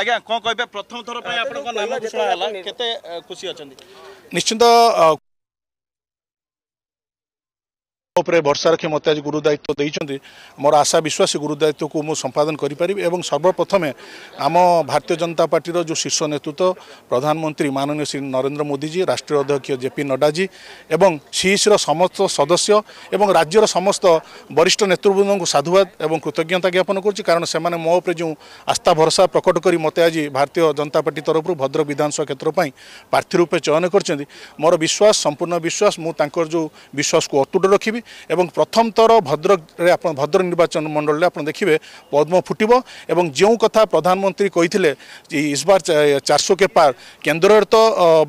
ଆଜ୍ଞା କ'ଣ କହିବେ ପ୍ରଥମ ଥର ପାଇଁ ଆପଣଙ୍କ ନାମ ଘୋଷଣା ହେଲା କେତେ ଖୁସି ଅଛନ୍ତି ନିଶ୍ଚିନ୍ତ ଉପରେ ଭରସା ରଖି ମୋତେ ଆଜି ଗୁରୁଦାୟିତ୍ୱ ଦେଇଛନ୍ତି ମୋର ଆଶା ବିଶ୍ୱାସ ଗୁରୁଦାୟିତ୍ୱକୁ ମୁଁ ସମ୍ପାଦନ କରିପାରିବି ଏବଂ ସର୍ବପ୍ରଥମେ ଆମ ଭାରତୀୟ ଜନତା ପାର୍ଟିର ଯେଉଁ ଶୀର୍ଷ ନେତୃତ୍ୱ ପ୍ରଧାନମନ୍ତ୍ରୀ ମାନନୀୟ ଶ୍ରୀ ନରେନ୍ଦ୍ର ମୋଦିଜୀ ରାଷ୍ଟ୍ରୀୟ ଅଧ୍ୟକ୍ଷ ଜେପି ନଡ୍ଡାଜୀ ଏବଂ ସିଇସିର ସମସ୍ତ ସଦସ୍ୟ ଏବଂ ରାଜ୍ୟର ସମସ୍ତ ବରିଷ୍ଠ ନେତୃବୃନ୍ଦଙ୍କୁ ସାଧୁବାଦ ଏବଂ କୃତଜ୍ଞତା ଜ୍ଞାପନ କରୁଛି କାରଣ ସେମାନେ ମୋ ଉପରେ ଯେଉଁ ଆସ୍ଥା ଭରସା ପ୍ରକଟ କରି ମୋତେ ଆଜି ଭାରତୀୟ ଜନତା ପାର୍ଟି ତରଫରୁ ଭଦ୍ରକ ବିଧାନସଭା କ୍ଷେତ୍ର ପାଇଁ ପ୍ରାର୍ଥୀ ରୂପେ ଚୟନ କରିଛନ୍ତି ମୋର ବିଶ୍ୱାସ ସମ୍ପୂର୍ଣ୍ଣ ବିଶ୍ୱାସ ମୁଁ ତାଙ୍କର ଯେଉଁ ବିଶ୍ୱାସକୁ ଅତୁଟ ରଖିବି এবং প্রথম থর ভদ্রকরে আপনার ভদ্রক নির্বাচন মণ্ডলীরে আপনার দেখবে পদ্ম ফুটব এবং যে কথা প্রধানমন্ত্রী কে ইসবার চারশো কে পার কেন্দ্রের তো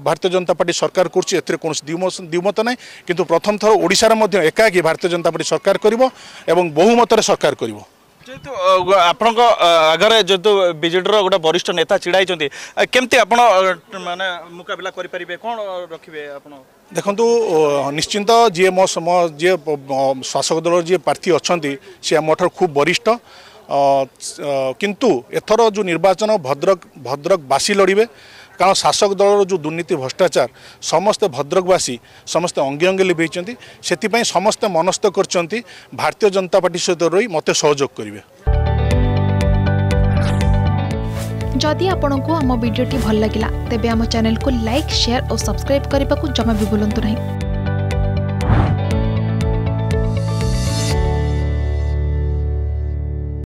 ভারতীয় জনতা পার্টি সরকার করছে এতে কোণ দ্বিমত নাই কিন্তু প্রথম থর ওড়শার মধ্যে একাকি ভারতীয় জনতা পার্টি সরকার করব এবং বহুমতরে সরকার করব যেহেতু আপনার আগে যেহেতু বিজেডির গোটে বরিষ্ঠ নেতা ছিড়া হয়েছেন কেমতি আপনার মানে মোকাবিলা করে পারে কোণ রাখবে আপনার ଦେଖନ୍ତୁ ନିଶ୍ଚିନ୍ତ ଯିଏ ମୋ ଯିଏ ଶାସକ ଦଳର ଯିଏ ପ୍ରାର୍ଥୀ ଅଛନ୍ତି ସେ ଆମଠାରୁ ଖୁବ୍ ବରିଷ୍ଠ କିନ୍ତୁ ଏଥର ଯେଉଁ ନିର୍ବାଚନ ଭଦ୍ରକ ଭଦ୍ରକବାସୀ ଲଢ଼ିବେ କାରଣ ଶାସକ ଦଳର ଯେଉଁ ଦୁର୍ନୀତି ଭ୍ରଷ୍ଟାଚାର ସମସ୍ତେ ଭଦ୍ରକବାସୀ ସମସ୍ତେ ଅଙ୍ଗେ ଅଙ୍ଗେ ଲିଭେଇଛନ୍ତି ସେଥିପାଇଁ ସମସ୍ତେ ମନସ୍ଥ କରିଛନ୍ତି ଭାରତୀୟ ଜନତା ପାର୍ଟି ସହିତ ରହି ମୋତେ ସହଯୋଗ କରିବେ ଯଦି ଆପଣଙ୍କୁ ଆମ ଭିଡ଼ିଓଟି ଭଲ ଲାଗିଲା ତେବେ ଆମ ଚ୍ୟାନେଲକୁ ଲାଇକ୍ ସେୟାର ଓ ସବସ୍କ୍ରାଇବ୍ କରିବାକୁ ଜମା ବି ଭୁଲନ୍ତୁ ନାହିଁ